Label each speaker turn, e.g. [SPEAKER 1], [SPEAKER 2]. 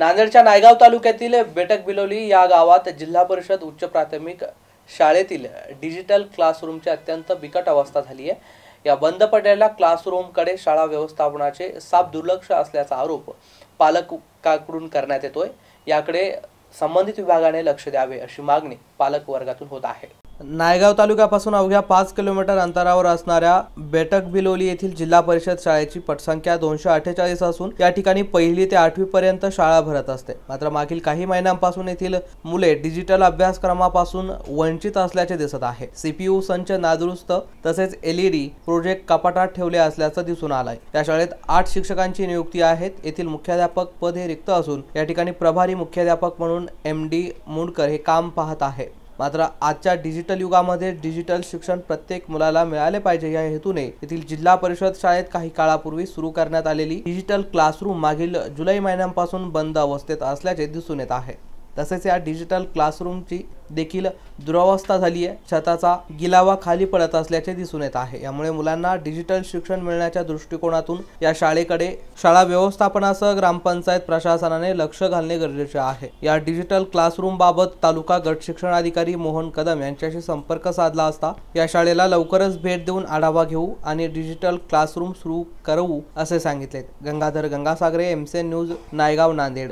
[SPEAKER 1] नांदेडच्या नायगाव तालुक्यातील बेटक बिलोली या गावात जिल्हा परिषद उच्च प्राथमिक शाळेतील डिजिटल क्लासरूमची अत्यंत बिकट अवस्था झाली आहे या बंद पडलेल्या क्लासरूमकडे शाळा व्यवस्थापनाचे साप दुर्लक्ष असल्याचा आरोप पालकांकडून करण्यात येतोय याकडे संबंधित विभागाने लक्ष द्यावे अशी मागणी पालक वर्गातून होत आहे नायगाव तालुक्यापासून अवघ्या पाच किलोमीटर अंतरावर असणाऱ्या बेटक बिलोली येथील जिल्हा परिषद शाळेची पटसंख्या दोनशे अठ्ठेचाळीस असून या ठिकाणी पहिली ते आठवी पर्यंत शाळा भरत असते मात्र मागील काही महिन्यांपासून येथील मुले डिजिटल अभ्यासक्रमापासून वंचित असल्याचे दिसत आहे सीपीयू संच नादुरुस्त तसेच एलईडी प्रोजेक्ट कपाटात ठेवले असल्याचं दिसून आलंय या शाळेत आठ शिक्षकांची नियुक्ती आहेत येथील मुख्याध्यापक पद हे रिक्त असून या ठिकाणी प्रभारी मुख्याध्यापक म्हणून एम डी मुंडकर हे काम पाहत आहे मात्र आजच्या डिजिटल युगामध्ये डिजिटल शिक्षण प्रत्येक मुलाला मिळाले पाहिजे या हेतूने येथील जिल्हा परिषद शाळेत काही काळापूर्वी सुरू करण्यात आलेली डिजिटल क्लासरूम मागील जुलै महिन्यांपासून बंद अवस्थेत असल्याचे दिसून येत आहे तसेच या डिजिटल क्लासरूमची देखील दुरावस्था झाली आहे छताचा गिलावा खाली पडत असल्याचे दिसून येत आहे यामुळे मुलांना डिजिटल शिक्षण मिळण्याच्या दृष्टिकोनातून या शाळेकडे शाळा व्यवस्थापनासह ग्रामपंचायत प्रशासनाने लक्ष घालणे गरजेचे आहे या डिजिटल क्लासरूम बाबत तालुका गट शिक्षण अधिकारी मोहन कदम यांच्याशी संपर्क साधला असता या शाळेला लवकरच भेट देऊन आढावा घेऊ आणि डिजिटल क्लासरूम सुरू करू असे सांगितले गंगाधर गंगासागरे एमसीएन न्यूज नायगाव नांदेड